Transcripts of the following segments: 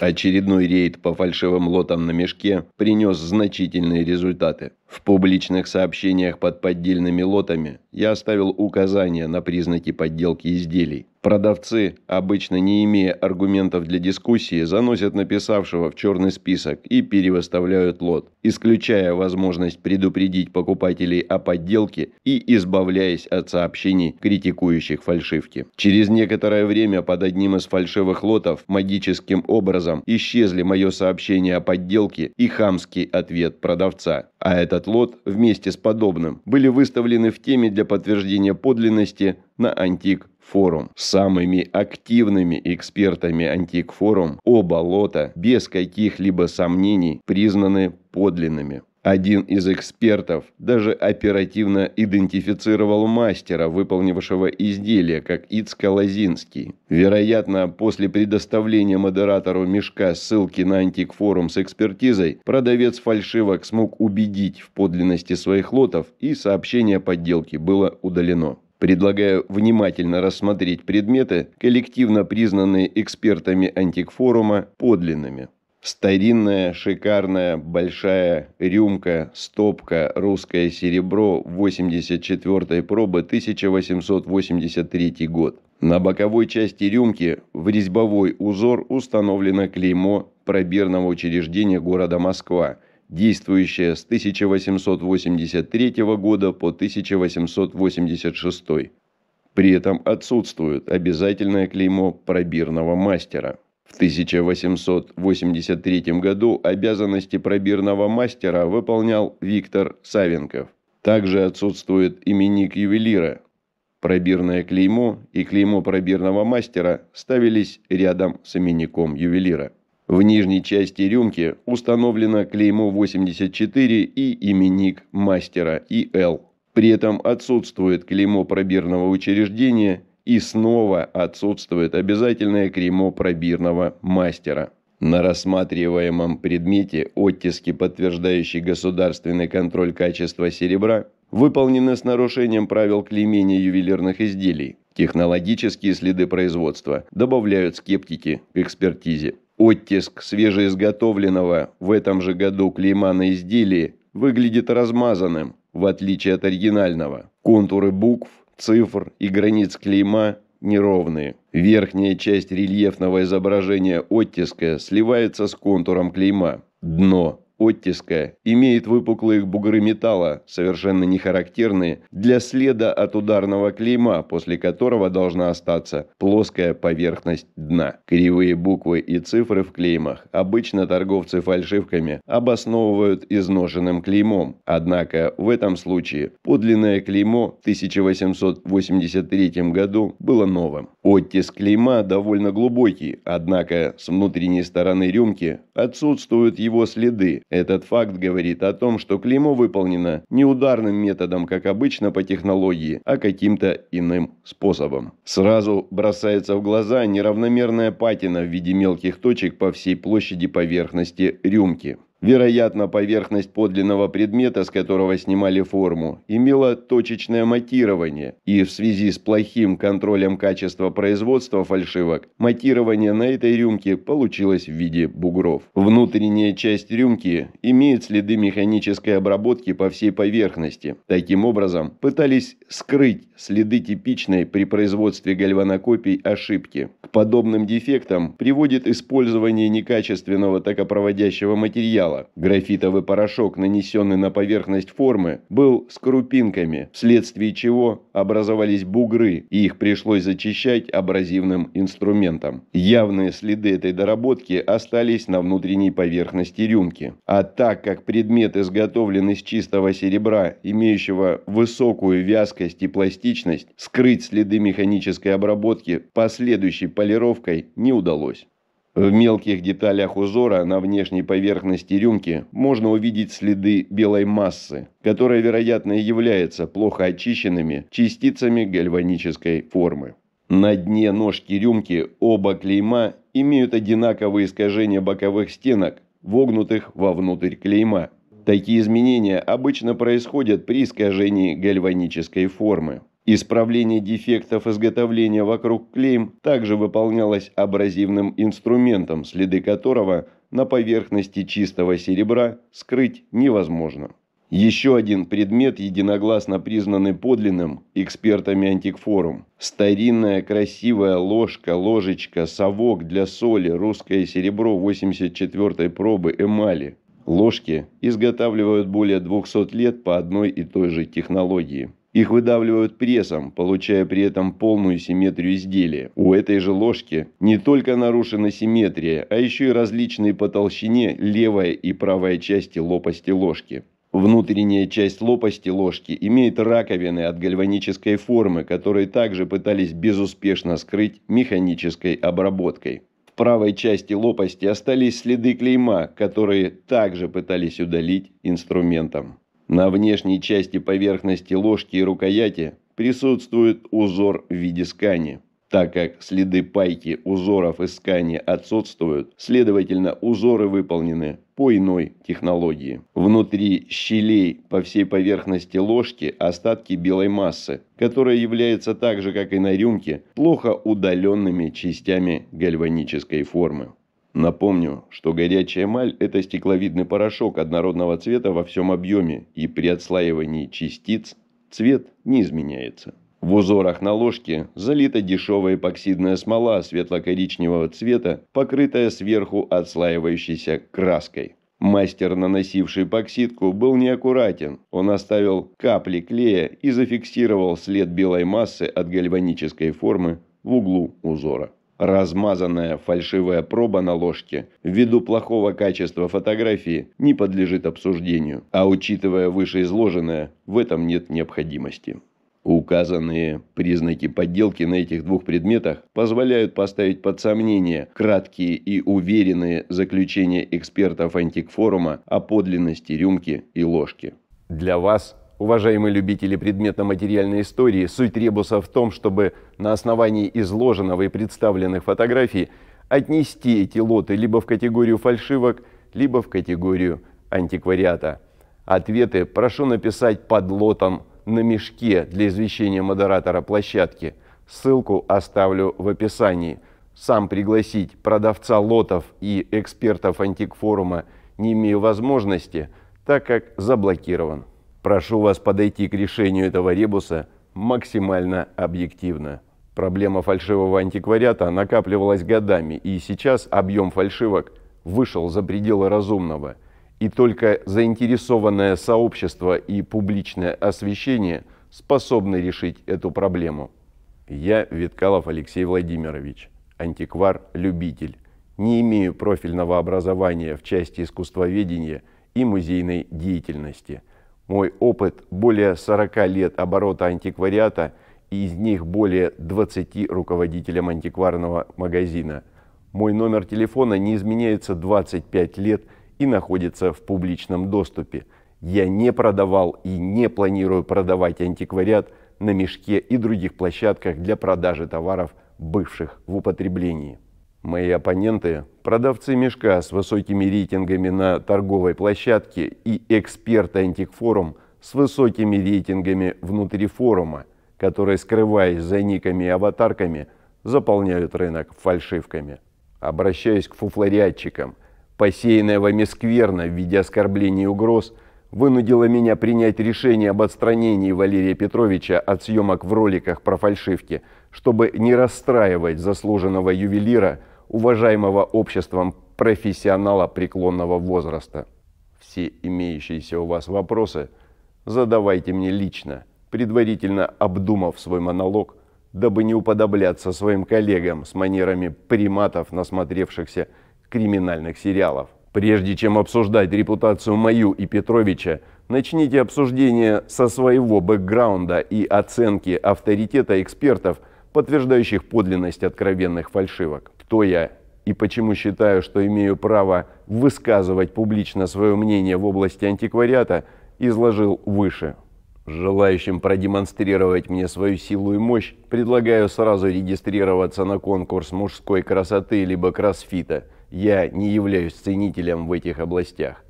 Очередной рейд по фальшивым лотам на мешке принес значительные результаты. В публичных сообщениях под поддельными лотами я оставил указания на признаки подделки изделий. Продавцы, обычно не имея аргументов для дискуссии, заносят написавшего в черный список и перевыставляют лот, исключая возможность предупредить покупателей о подделке и избавляясь от сообщений, критикующих фальшивки. Через некоторое время под одним из фальшивых лотов магическим образом исчезли мое сообщение о подделке и хамский ответ продавца а этот лот вместе с подобным были выставлены в теме для подтверждения подлинности на Антик Форум. Самыми активными экспертами Антик Форум оба лота без каких-либо сомнений признаны подлинными. Один из экспертов даже оперативно идентифицировал мастера, выполнившего изделие, как Ицка Лозинский. Вероятно, после предоставления модератору мешка ссылки на антикфорум с экспертизой, продавец фальшивок смог убедить в подлинности своих лотов и сообщение о подделке было удалено. Предлагаю внимательно рассмотреть предметы, коллективно признанные экспертами антикфорума подлинными. Старинная, шикарная, большая рюмка, стопка, русское серебро 84-й пробы 1883 год. На боковой части рюмки в резьбовой узор установлено клеймо пробирного учреждения города Москва, действующее с 1883 года по 1886. При этом отсутствует обязательное клеймо пробирного мастера. В 1883 году обязанности пробирного мастера выполнял Виктор Савенков. Также отсутствует именник ювелира. Пробирное клеймо и клеймо пробирного мастера ставились рядом с именником ювелира. В нижней части рюмки установлено клеймо 84 и именник мастера И.Л. При этом отсутствует клеймо пробирного учреждения – и снова отсутствует обязательное кремо пробирного мастера. На рассматриваемом предмете оттиски, подтверждающие государственный контроль качества серебра, выполнены с нарушением правил клеймения ювелирных изделий. Технологические следы производства добавляют скептики к экспертизе. Оттиск свежеизготовленного в этом же году клейма на изделии выглядит размазанным, в отличие от оригинального. Контуры букв Цифр и границ клейма неровные. Верхняя часть рельефного изображения оттиска сливается с контуром клейма. Дно оттиска имеет выпуклые бугры металла, совершенно не характерные для следа от ударного клейма, после которого должна остаться плоская поверхность дна. Кривые буквы и цифры в клеймах обычно торговцы фальшивками обосновывают изношенным клеймом, однако в этом случае подлинное клеймо в 1883 году было новым. Оттиск клейма довольно глубокий, однако с внутренней стороны рюмки отсутствуют его следы, этот факт говорит о том, что клеймо выполнено не ударным методом, как обычно по технологии, а каким-то иным способом. Сразу бросается в глаза неравномерная патина в виде мелких точек по всей площади поверхности рюмки. Вероятно, поверхность подлинного предмета, с которого снимали форму, имела точечное матирование, и в связи с плохим контролем качества производства фальшивок, матирование на этой рюмке получилось в виде бугров. Внутренняя часть рюмки имеет следы механической обработки по всей поверхности. Таким образом, пытались скрыть следы типичной при производстве гальванокопий ошибки. К подобным дефектам приводит использование некачественного токопроводящего материала, сигнала. Графитовый порошок, нанесенный на поверхность формы, был с крупинками, вследствие чего образовались бугры, и их пришлось зачищать абразивным инструментом. Явные следы этой доработки остались на внутренней поверхности рюмки. А так как предмет изготовлен из чистого серебра, имеющего высокую вязкость и пластичность, скрыть следы механической обработки последующей полировкой не удалось. В мелких деталях узора на внешней поверхности рюмки можно увидеть следы белой массы, которая, вероятно, является плохо очищенными частицами гальванической формы. На дне ножки рюмки оба клейма имеют одинаковые искажения боковых стенок, вогнутых вовнутрь клейма. Такие изменения обычно происходят при искажении гальванической формы. Исправление дефектов изготовления вокруг клейм также выполнялось абразивным инструментом, следы которого на поверхности чистого серебра скрыть невозможно. Еще один предмет, единогласно признанный подлинным экспертами антикфорум. Старинная красивая ложка, ложечка, совок для соли, русское серебро 84-й пробы эмали. Ложки изготавливают более 200 лет по одной и той же технологии. Их выдавливают прессом, получая при этом полную симметрию изделия. У этой же ложки не только нарушена симметрия, а еще и различные по толщине левая и правая части лопасти ложки. Внутренняя часть лопасти ложки имеет раковины от гальванической формы, которые также пытались безуспешно скрыть механической обработкой. В правой части лопасти остались следы клейма, которые также пытались удалить инструментом. На внешней части поверхности ложки и рукояти присутствует узор в виде скани. Так как следы пайки узоров из скани отсутствуют, следовательно, узоры выполнены по иной технологии. Внутри щелей по всей поверхности ложки остатки белой массы, которая является так же, как и на рюмке, плохо удаленными частями гальванической формы. Напомню, что горячая эмаль – это стекловидный порошок однородного цвета во всем объеме, и при отслаивании частиц цвет не изменяется. В узорах на ложке залита дешевая эпоксидная смола светло-коричневого цвета, покрытая сверху отслаивающейся краской. Мастер, наносивший эпоксидку, был неаккуратен. Он оставил капли клея и зафиксировал след белой массы от гальванической формы в углу узора. Размазанная фальшивая проба на ложке ввиду плохого качества фотографии не подлежит обсуждению, а учитывая вышеизложенное, в этом нет необходимости. Указанные признаки подделки на этих двух предметах позволяют поставить под сомнение краткие и уверенные заключения экспертов антикфорума о подлинности рюмки и ложки. Для вас Уважаемые любители предметно-материальной истории, суть ребуса в том, чтобы на основании изложенного и представленных фотографий отнести эти лоты либо в категорию фальшивок, либо в категорию антиквариата. Ответы прошу написать под лотом на мешке для извещения модератора площадки. Ссылку оставлю в описании. Сам пригласить продавца лотов и экспертов антикфорума не имею возможности, так как заблокирован. Прошу вас подойти к решению этого ребуса максимально объективно. Проблема фальшивого антиквариата накапливалась годами, и сейчас объем фальшивок вышел за пределы разумного. И только заинтересованное сообщество и публичное освещение способны решить эту проблему. Я Виткалов Алексей Владимирович, антиквар-любитель. Не имею профильного образования в части искусствоведения и музейной деятельности – мой опыт – более 40 лет оборота антиквариата, и из них более 20 руководителям антикварного магазина. Мой номер телефона не изменяется 25 лет и находится в публичном доступе. Я не продавал и не планирую продавать антиквариат на мешке и других площадках для продажи товаров, бывших в употреблении. Мои оппоненты – продавцы мешка с высокими рейтингами на торговой площадке и эксперты антикфорум с высокими рейтингами внутри форума, которые, скрываясь за никами и аватарками, заполняют рынок фальшивками. Обращаясь к фуфлориатчикам, посеянная вами скверно в виде оскорблений и угроз вынудила меня принять решение об отстранении Валерия Петровича от съемок в роликах про фальшивки, чтобы не расстраивать заслуженного ювелира – уважаемого обществом профессионала преклонного возраста. Все имеющиеся у вас вопросы задавайте мне лично, предварительно обдумав свой монолог, дабы не уподобляться своим коллегам с манерами приматов, насмотревшихся криминальных сериалов. Прежде чем обсуждать репутацию мою и Петровича, начните обсуждение со своего бэкграунда и оценки авторитета экспертов – подтверждающих подлинность откровенных фальшивок. Кто я и почему считаю, что имею право высказывать публично свое мнение в области антиквариата, изложил выше. Желающим продемонстрировать мне свою силу и мощь, предлагаю сразу регистрироваться на конкурс мужской красоты либо кроссфита. Я не являюсь ценителем в этих областях.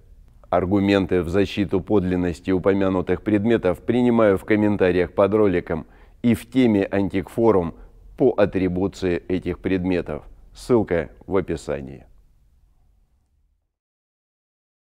Аргументы в защиту подлинности упомянутых предметов принимаю в комментариях под роликом – и в теме «Антикфорум» по атрибуции этих предметов. Ссылка в описании.